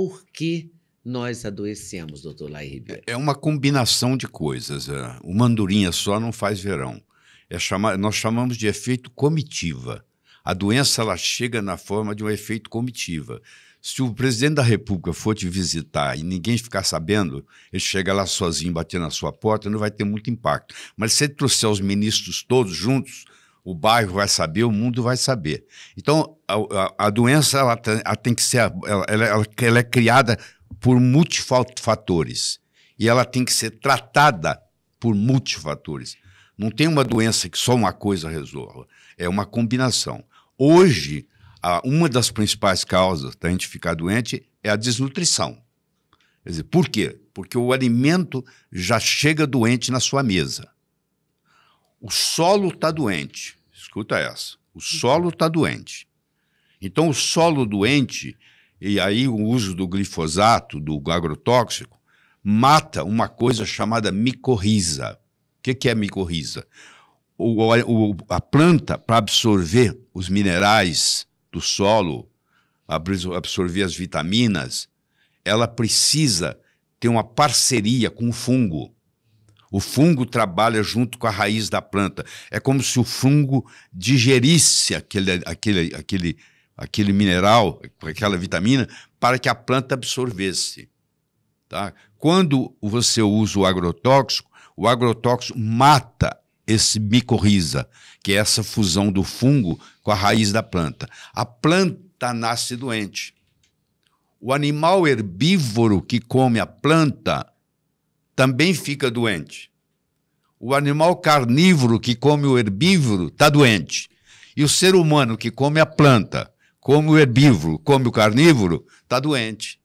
por que nós adoecemos, doutor Lai É uma combinação de coisas. O é. mandurinha só não faz verão. É chama... Nós chamamos de efeito comitiva. A doença ela chega na forma de um efeito comitiva. Se o presidente da República for te visitar e ninguém ficar sabendo, ele chega lá sozinho, bater na sua porta, não vai ter muito impacto. Mas se ele trouxer os ministros todos juntos, o bairro vai saber, o mundo vai saber. Então, a, a, a doença ela, ela tem que ser, ela, ela, ela é criada por multifatores e ela tem que ser tratada por multifatores. Não tem uma doença que só uma coisa resolva, é uma combinação. Hoje, a, uma das principais causas da gente ficar doente é a desnutrição. Quer dizer, por quê? Porque o alimento já chega doente na sua mesa. O solo está doente. Escuta essa. O solo está doente. Então, o solo doente, e aí o uso do glifosato, do agrotóxico, mata uma coisa chamada micorriza. O que, que é micorriza? O, o, a planta, para absorver os minerais do solo, absorver as vitaminas, ela precisa ter uma parceria com o fungo. O fungo trabalha junto com a raiz da planta. É como se o fungo digerisse aquele, aquele, aquele, aquele mineral, aquela vitamina, para que a planta absorvesse. Tá? Quando você usa o agrotóxico, o agrotóxico mata esse micorriza, que é essa fusão do fungo com a raiz da planta. A planta nasce doente. O animal herbívoro que come a planta também fica doente. O animal carnívoro que come o herbívoro está doente. E o ser humano que come a planta, come o herbívoro, come o carnívoro, está doente.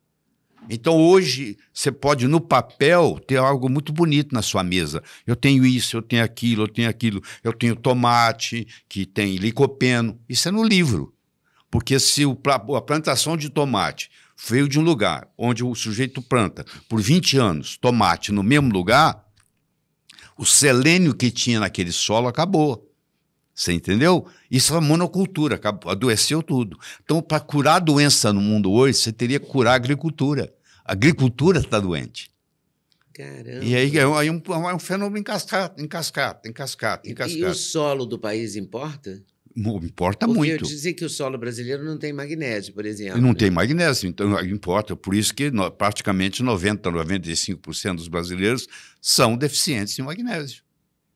Então hoje você pode, no papel, ter algo muito bonito na sua mesa. Eu tenho isso, eu tenho aquilo, eu tenho aquilo, eu tenho tomate, que tem licopeno. Isso é no livro. Porque se a plantação de tomate veio de um lugar onde o sujeito planta por 20 anos tomate no mesmo lugar, o selênio que tinha naquele solo acabou. Você entendeu? Isso é uma monocultura, acabou, adoeceu tudo. Então, para curar a doença no mundo hoje, você teria que curar a agricultura. A agricultura está doente. Caramba. E aí, é um, é um fenômeno em cascata, em cascata, em cascata, em cascata. E, e o solo do país importa? importa muito. Eu dizer que o solo brasileiro não tem magnésio, por exemplo. Não né? tem magnésio, então importa. Por isso que praticamente 90, 95% dos brasileiros são deficientes em magnésio.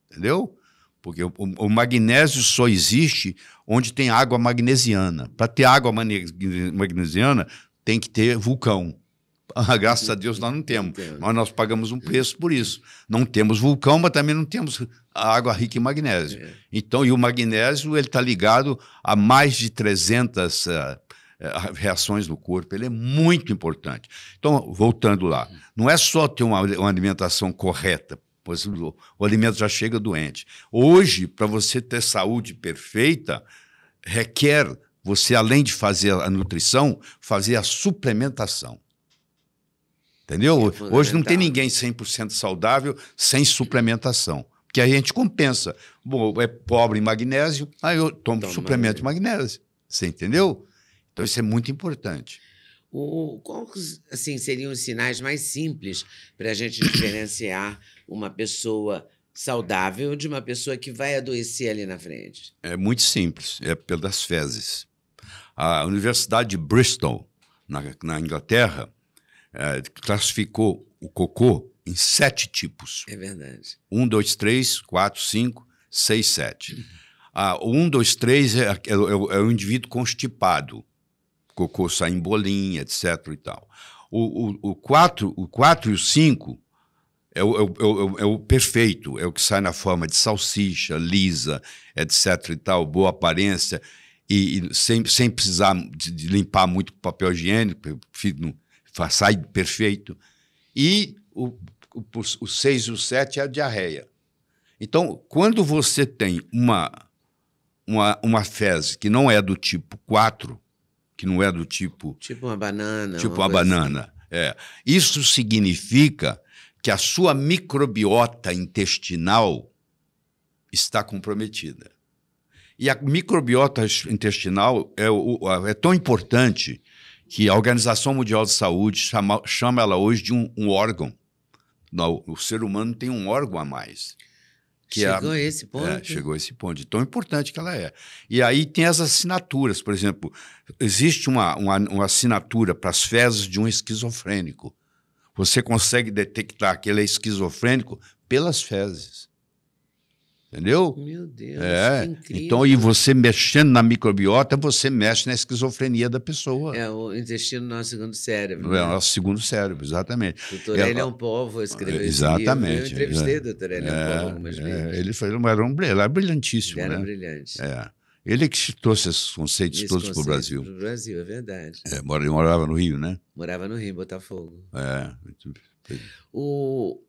Entendeu? Porque o, o magnésio só existe onde tem água magnesiana. Para ter água magnesiana, tem que ter vulcão. Ah, graças a Deus nós não temos, mas nós pagamos um preço por isso. Não temos vulcão, mas também não temos água rica em magnésio. É. Então, e o magnésio ele está ligado a mais de 300 uh, eh, eh, reações no corpo. Ele é muito importante. Então, voltando lá, não é só ter uma, uma alimentação correta, pois o, o alimento já chega doente. Hoje, para você ter saúde perfeita, requer você, além de fazer a nutrição, fazer a suplementação. Entendeu? É Hoje não tem ninguém 100% saudável sem suplementação. Porque a gente compensa. Bom, é pobre em magnésio, aí eu tomo Toma suplemento de magnésio. Você entendeu? Então isso é muito importante. O, quais assim, seriam os sinais mais simples para a gente diferenciar uma pessoa saudável de uma pessoa que vai adoecer ali na frente? É muito simples, é pelas fezes. A Universidade de Bristol, na, na Inglaterra, é, classificou o cocô em sete tipos. É verdade. Um, dois, três, quatro, cinco, seis, sete. Uhum. Ah, um, dois, três é, é, é, é, o indivíduo constipado. cocô sai em bolinha, etc. e tal. O, o, o, quatro, o quatro e o cinco é o, é, o, é o, é perfeito, é o que sai na forma de salsicha, lisa, etc. e tal, boa aparência, e, e sem, sem precisar de, de limpar muito papel higiênico, sai perfeito. E o, o, o 6 e o 7 é a diarreia. Então, quando você tem uma, uma, uma fezes que não é do tipo 4, que não é do tipo. Tipo uma banana. Tipo uma, uma banana. Assim. É. Isso significa que a sua microbiota intestinal está comprometida. E a microbiota intestinal é, é tão importante que a Organização Mundial de Saúde chama, chama ela hoje de um, um órgão. o ser humano tem um órgão a mais. chegou é a, esse é, ponto? É, chegou a esse ponto, de tão importante que ela é. E aí tem as assinaturas, por exemplo, existe uma, uma, uma assinatura para as fezes de um esquizofrênico. Você consegue detectar que ele é esquizofrênico pelas fezes. Entendeu? Meu Deus, é. que incrível. Então, e você mexendo na microbiota, você mexe na esquizofrenia da pessoa. É, o intestino não é o segundo cérebro. Né? É o nosso segundo cérebro, exatamente. O doutor Elian é, é, um Povo escreveu é, Exatamente. Esse livro. Eu é. entrevistei o doutor Elian é, Povo algumas é, vezes. Ele foi, era um ele era brilhantíssimo. Ele era né? brilhante. É. Ele que trouxe esses conceitos Esse todos para o Brasil. Para o Brasil, é verdade. É, ele morava no Rio, né? Morava no Rio, Botafogo. É. O,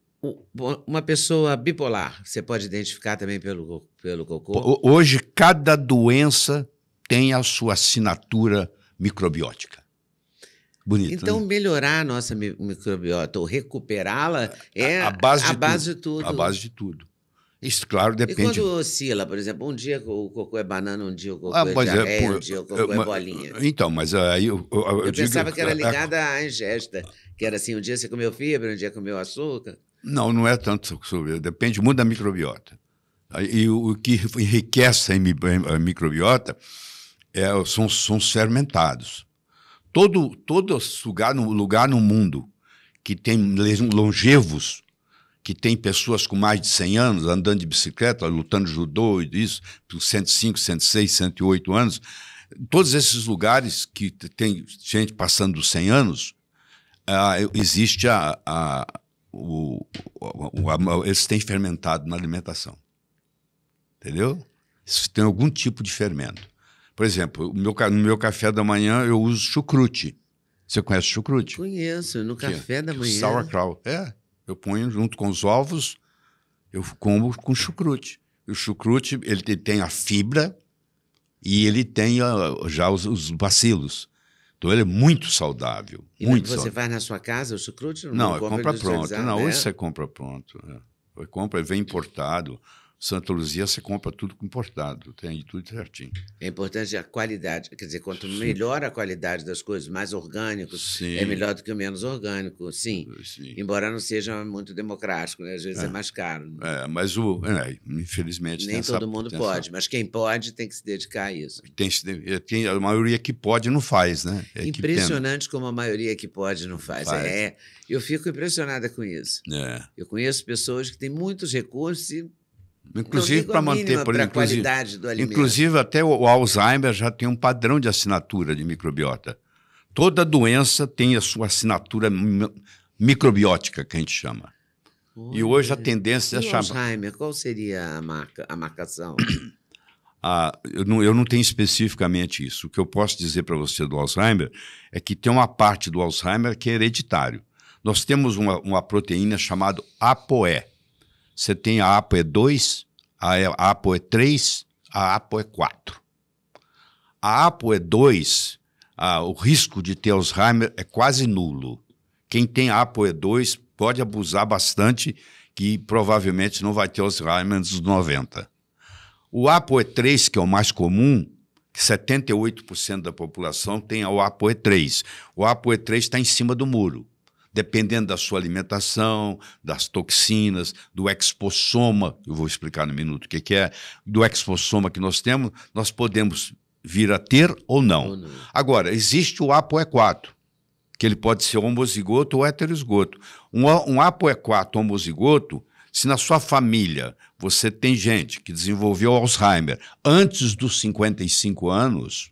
uma pessoa bipolar, você pode identificar também pelo, pelo cocô? Hoje, cada doença tem a sua assinatura microbiótica. Bonito, então, né? melhorar a nossa microbiota ou recuperá-la é a, a, base, a de base tudo. de tudo. A base de tudo. Isso, claro, depende. E quando oscila, por exemplo, um dia o cocô é banana, um dia o cocô ah, é diarreia, é, por... um dia o cocô eu, é bolinha. Então, mas aí eu, eu, eu, eu digo... pensava que era ligada à ingesta, que era assim, um dia você comeu fibra, um dia comeu açúcar. Não, não é tanto sobre. Depende muito da microbiota. E o que enriquece a microbiota é, são, são os fermentados. Todo, todo lugar, no, lugar no mundo que tem longevos, que tem pessoas com mais de 100 anos andando de bicicleta, lutando judô e isso, 105, 106, 108 anos, todos esses lugares que tem gente passando dos 100 anos, ah, existe a, a o, o, o, eles têm fermentado na alimentação. Entendeu? Isso tem algum tipo de fermento. Por exemplo, meu, no meu café da manhã eu uso chucrute. Você conhece chucrute? Conheço, no café da manhã. Sauerkraut. É, eu ponho junto com os ovos, eu como com chucrute. O chucrute ele tem a fibra e ele tem a, ah, já os, os bacilos. Então ele é muito saudável. E muito você saudável. vai na sua casa, o sucrute? Não, não compra é pronto. Não, né? hoje você compra pronto. Né? É compra, é vem importado. Santa Luzia você compra tudo importado, tem tudo certinho. É importante a qualidade, quer dizer, quanto sim. melhor a qualidade das coisas, mais orgânico, sim. é melhor do que o menos orgânico, sim. Eh, sim. Embora não seja muito democrático, né? às vezes é, é mais caro. Né. É, mas o, é, infelizmente nem todo essa, mundo pode, essa... mas quem pode tem que se dedicar a isso. Tem, tem é, a maioria que pode não faz, né? É Impressionante como a maioria que pode não faz. faz. É, eu fico impressionada com isso. É. Eu conheço pessoas que têm muitos recursos e Inclusive para manter, por exemplo, inclusive, inclusive até o, Alzheimer já tem um padrão de assinatura de microbiota. Toda doença tem a sua assinatura microbiótica, que a gente chama. e hoje a tendência é chamar. Alzheimer, qual seria a, marca, a marcação? Ah, eu, não, eu não tenho especificamente isso. O que eu posso dizer para você do Alzheimer é que tem uma parte do Alzheimer que é hereditário. Nós temos uma, uma proteína chamada APOE, você tem a APOE2, é a APOE3, é a APOE4. É a APOE2, a, o risco de ter Alzheimer é quase nulo. Quem tem APOE2 pode abusar bastante, que provavelmente não vai ter Alzheimer nos 90. O APOE3, que é o mais comum, 78% da população tem o APOE3. O APOE3 está em cima do muro dependendo da sua alimentação, das toxinas, do exposoma, eu vou explicar no minuto o que, é, do exposoma que nós temos, nós podemos vir a ter ou não. não. Agora, existe o ApoE4, que ele pode ser homozigoto ou heterozigoto. Um, um ApoE4 homozigoto, se na sua família você tem gente que desenvolveu Alzheimer antes dos 55 anos,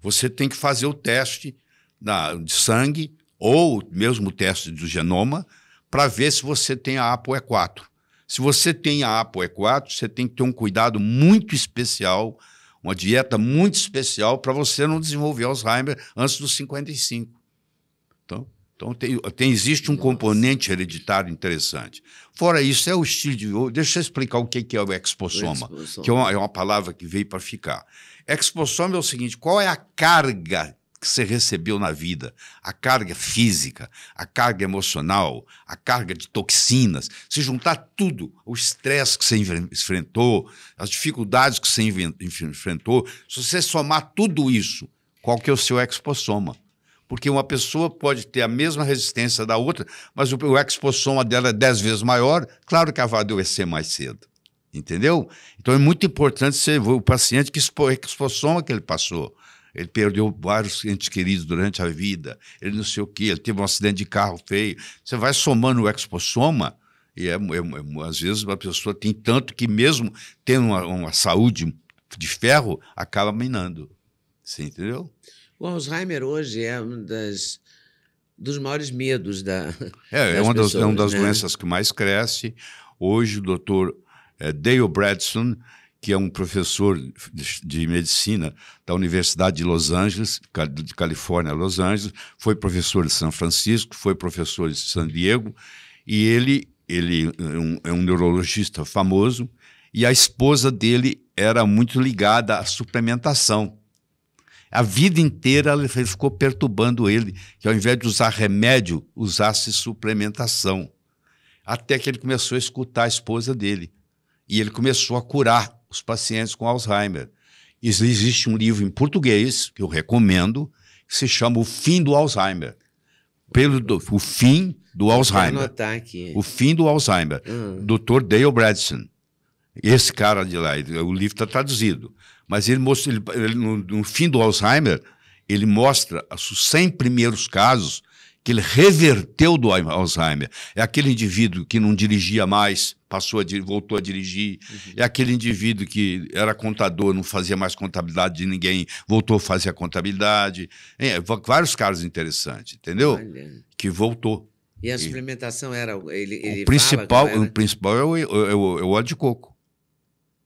você tem que fazer o teste na, de sangue ou mesmo teste do genoma, para ver se você tem a ApoE4. Se você tem a ApoE4, você tem que ter um cuidado muito especial, uma dieta muito especial para você não desenvolver Alzheimer antes dos 55. Então, então tem, tem, existe um componente hereditário interessante. Fora isso, é o estilo de. Oh, deixa eu explicar o que é o exposoma, o que é uma, é uma palavra que veio para ficar. Exposoma é o seguinte: qual é a carga que você recebeu na vida, a carga física, a carga emocional, a carga de toxinas, se juntar tudo, o estresse que você enfrentou, as dificuldades que você enfrentou, se você somar tudo isso, qual que é o seu exposoma? Porque uma pessoa pode ter a mesma resistência da outra, mas o, o exposoma dela é 10 vezes maior, claro que ela vai adoecer mais cedo. Entendeu? Então é muito importante ser o paciente que expor, exposoma que ele passou ele perdeu vários entes queridos durante a vida, ele não sei o quê, ele teve um acidente de carro feio. Você vai somando o exposoma, e é, é, é, às vezes uma pessoa tem tanto que, mesmo tendo uma, uma saúde de ferro, acaba minando. Você entendeu? O Alzheimer hoje é um das, dos maiores medos da. É, é, é uma pessoas, das, é uma das né? doenças que mais cresce. Hoje, o doutor eh, Dale Bradson que é um professor de medicina da Universidade de Los Angeles, de Califórnia, Los Angeles, foi professor de São Francisco, foi professor de San Diego, e ele, ele é um neurologista famoso, e a esposa dele era muito ligada à suplementação. A vida inteira ele ficou perturbando ele, que ao invés de usar remédio, usasse suplementação. Até que ele começou a escutar a esposa dele. E ele começou a curar os pacientes com Alzheimer. Existe um livro em português que eu recomendo, que se chama O Fim do Alzheimer. Pelo do, o fim do Alzheimer. Vou anotar aqui. O fim do Alzheimer. Hum. Ah. Dr. Dale Bradson. Esse cara de lá, o livro está traduzido. Mas ele mostra, ele, no, no, fim do Alzheimer, ele mostra os 100 primeiros casos que ele reverteu do Alzheimer. É aquele indivíduo que não dirigia mais, passou a, voltou a dirigir. Uhum. É aquele indivíduo que era contador, não fazia mais contabilidade de ninguém, voltou a fazer a contabilidade. É, vários casos interessantes, entendeu? Olha. Que voltou. E a suplementação era ele, ele o principal, era... É o principal é o, é, o, é o óleo de coco.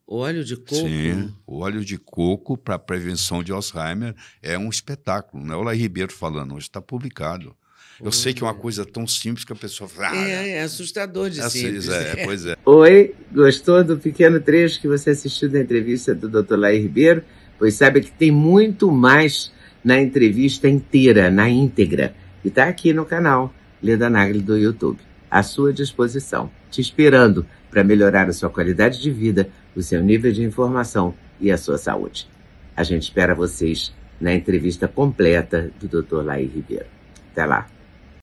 o Óleo de coco? Sim, o óleo de coco para prevenção de Alzheimer é um espetáculo. Não é o Lai Ribeiro falando, hoje está publicado. Eu Oi. sei que é uma hum. coisa tão simples que a pessoa fala. Ah, é, é assustador de é, assim, simples. É, pois é. Oi, gostou do pequeno trecho que você assistiu da entrevista do Dr. Lair Ribeiro? Pois sabe que tem muito mais na entrevista inteira, na íntegra. E está aqui no canal Leda Nagli do YouTube, à sua disposição, te esperando para melhorar a sua qualidade de vida, o seu nível de informação e a sua saúde. A gente espera vocês na entrevista completa do Dr. Lair Ribeiro. Até lá!